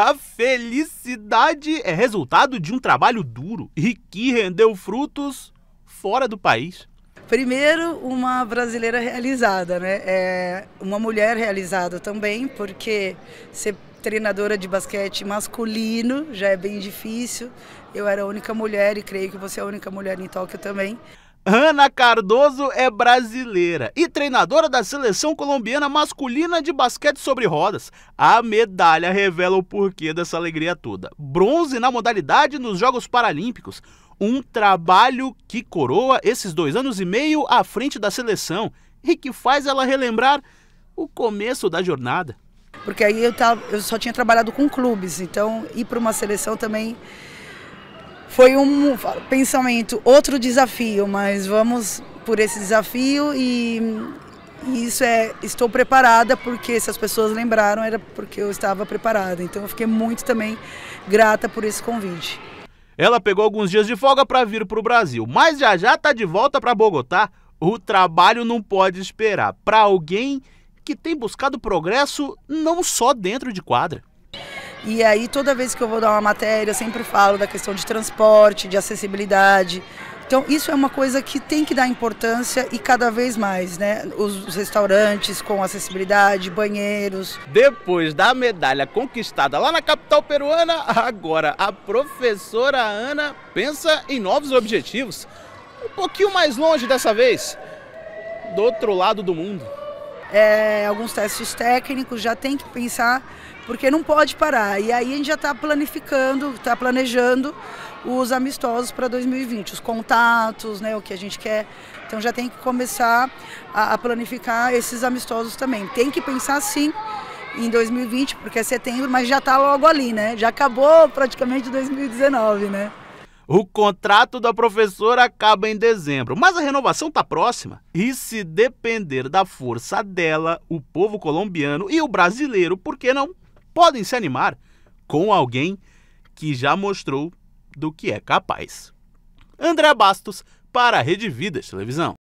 A felicidade é resultado de um trabalho duro e que rendeu frutos fora do país. Primeiro, uma brasileira realizada, né? É uma mulher realizada também, porque ser treinadora de basquete masculino já é bem difícil. Eu era a única mulher e creio que você é a única mulher em Tóquio também. Ana Cardoso é brasileira e treinadora da seleção colombiana masculina de basquete sobre rodas. A medalha revela o porquê dessa alegria toda. Bronze na modalidade nos Jogos Paralímpicos. Um trabalho que coroa esses dois anos e meio à frente da seleção e que faz ela relembrar o começo da jornada. Porque aí eu, tava, eu só tinha trabalhado com clubes, então ir para uma seleção também foi um pensamento, outro desafio, mas vamos por esse desafio e, e isso é, estou preparada porque se as pessoas lembraram era porque eu estava preparada. Então eu fiquei muito também grata por esse convite. Ela pegou alguns dias de folga para vir para o Brasil, mas já já está de volta para Bogotá. O trabalho não pode esperar. Para alguém que tem buscado progresso não só dentro de quadra. E aí toda vez que eu vou dar uma matéria, eu sempre falo da questão de transporte, de acessibilidade. Então isso é uma coisa que tem que dar importância e cada vez mais, né? Os restaurantes com acessibilidade, banheiros. Depois da medalha conquistada lá na capital peruana, agora a professora Ana pensa em novos objetivos. Um pouquinho mais longe dessa vez, do outro lado do mundo é, alguns testes técnicos, já tem que pensar, porque não pode parar. E aí a gente já está planificando, está planejando os amistosos para 2020, os contatos, né, o que a gente quer. Então já tem que começar a, a planificar esses amistosos também. Tem que pensar sim em 2020, porque é setembro, mas já está logo ali, né? Já acabou praticamente 2019, né? O contrato da professora acaba em dezembro, mas a renovação está próxima. E se depender da força dela, o povo colombiano e o brasileiro, por que não, podem se animar com alguém que já mostrou do que é capaz. André Bastos, para a Rede Vidas Televisão.